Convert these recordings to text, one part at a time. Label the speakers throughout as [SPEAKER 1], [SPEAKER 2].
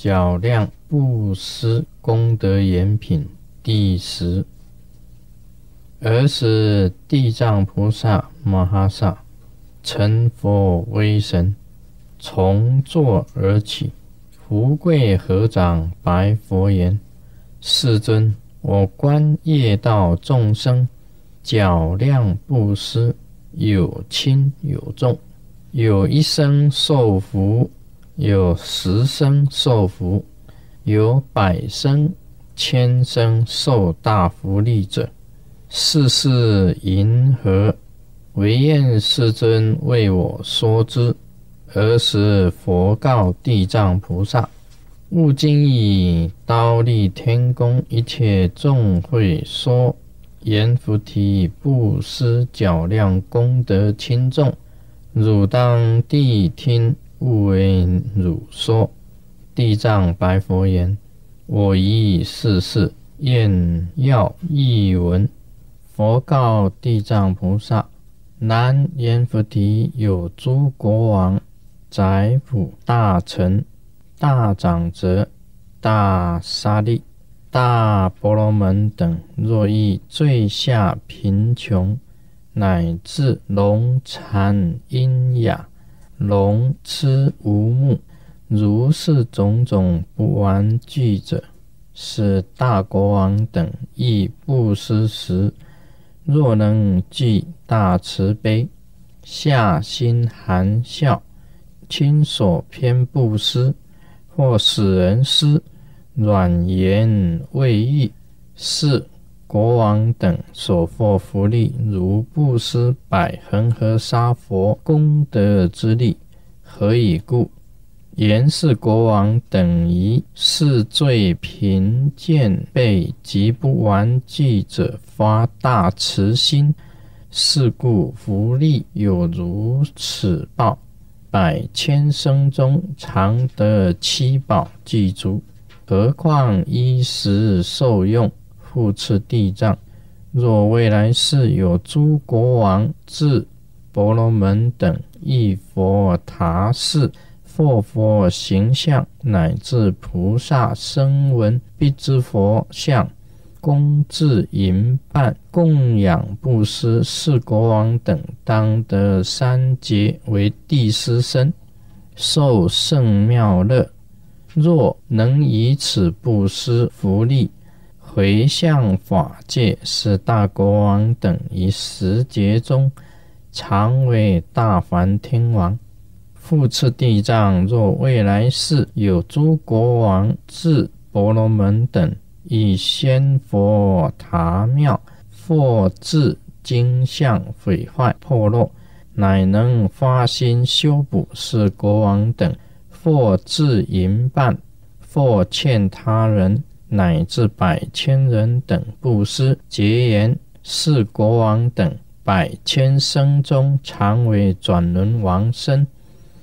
[SPEAKER 1] 较量不施功德延品第十，尔时地藏菩萨摩诃萨成佛威神，从坐而起，福贵合掌白佛言：“世尊，我观业道众生较量不施，有轻有重，有一生受福。”有十生受福，有百生、千生受大福利者，是是银何？唯愿世尊为我说之。儿时佛告地藏菩萨：悟经以刀立天宫，一切众会说阎浮提布施较量功德轻重，汝当地听。故为汝说，地藏白佛言：“我亦逝世。”愿药译文。佛告地藏菩萨：“南阎浮提有诸国王、宰辅、大臣、大长者、大沙利、大婆罗门等，若遇坠下贫穷，乃至龙残阴哑。”龙痴无目，如是种种不完具者，使大国王等亦不失食。若能具大慈悲，下心含笑，亲所偏不施，或使人施，软言未意，是。国王等所获福利，如布施百恒河沙佛功德之力，何以故？言是国王等于是罪贫贱，被极不完具者发大慈心，是故福利有如此报。百千生中常得七宝具足，何况衣食受用？复次，地藏，若未来世有诸国王、至婆罗门等，一佛塔寺、佛佛形象，乃至菩萨声闻，必知佛像，供至银半，供养布施，是国王等当得三劫为帝师身，受圣妙乐。若能以此布施福利，回向法界，是大国王等于十节中常为大梵天王，复赐地藏。若未来世有诸国王、至婆罗门等，以仙佛塔庙或至金像毁坏破落，乃能发心修补，是国王等或至银办，或欠他人。乃至百千人等布施结缘，是国王等百千生中常为转轮王身；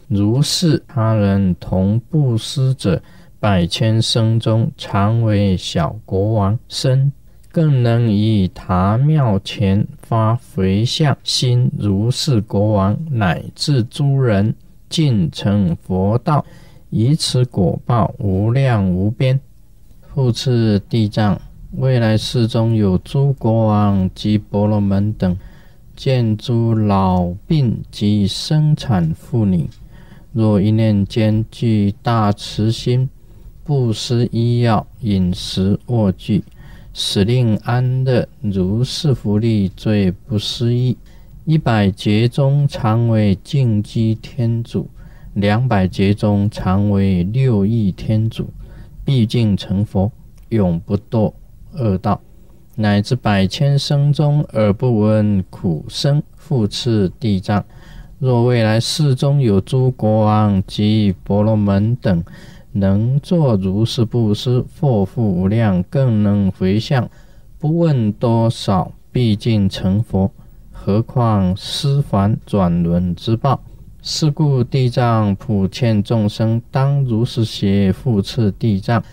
[SPEAKER 1] 如是他人同布施者，百千生中常为小国王身，更能以塔庙前发回向心，如是国王乃至诸人尽成佛道，以此果报无量无边。复次，地藏，未来世中有诸国王及婆罗门等，见诸老病及生产妇女，若一念间具大慈心，不施医药、饮食、卧具，使令安乐，如是福利最不思议。一百劫中常为净居天主，两百劫中常为六翼天主。毕竟成佛，永不堕恶道，乃至百千生中而不闻苦声。复次，地藏，若未来世中有诸国王及婆罗门等，能作如是布施，获福无量，更能回向，不问多少，毕竟成佛。何况思凡转轮之报？是故地藏普欠众生，当如是邪复次地藏，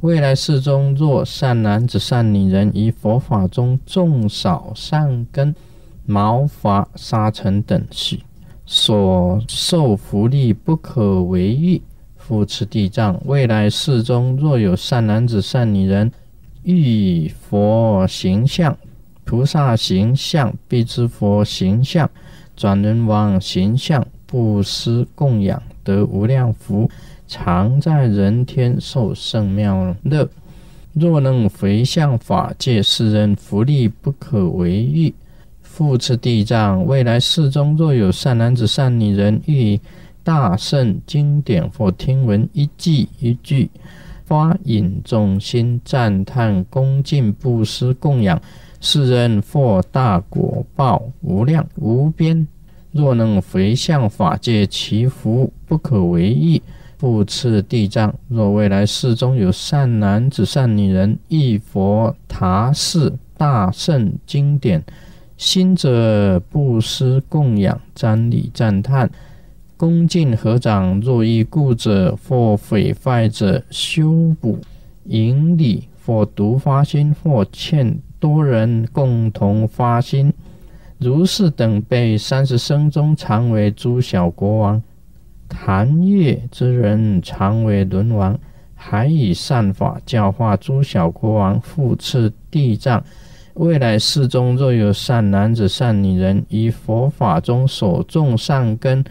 [SPEAKER 1] 未来世中，若善男子善女人于佛法中种少善根，毛发沙尘等器，所受福利不可为喻。复次地藏，未来世中，若有善男子善女人，遇佛形象、菩萨形象、必知佛形象、转轮王形象。布施供养得无量福，常在人天受圣妙乐。若能回向法界，世人福利不可为喻。复次，地藏，未来世中，若有善男子、善女人，欲大圣经典或听闻一句一句，发引众心赞叹恭敬布施供养，世人获大果报，无量无边。若能回向法界，祈福不可为意。复次，地藏，若未来世中有善男子、善女人，忆佛塔寺、大圣经典，心者不思供养、瞻礼、赞叹、恭敬、合掌。若遇故者，或毁坏者修补，引礼或独发心，或欠多人共同发心。如是等辈，三十生中常为诸小国王、谭悦之人，常为轮王，还以善法教化诸小国王，复赐地藏。未来世中，若有善男子、善女人，以佛法中所种善根，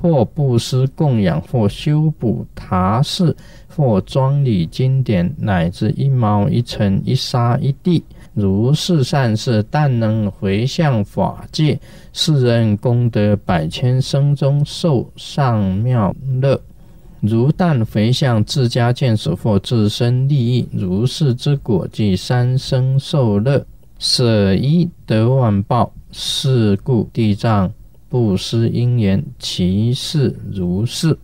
[SPEAKER 1] 或布施供养，或修补塔寺，或装理经典，乃至一毛一尘一沙一地。如是善事，但能回向法界，是人功德百千生中受上妙乐；如但回向自家见所或自身利益，如是之果，即三生受乐，舍一得万报。是故地藏不思因缘，其事如是。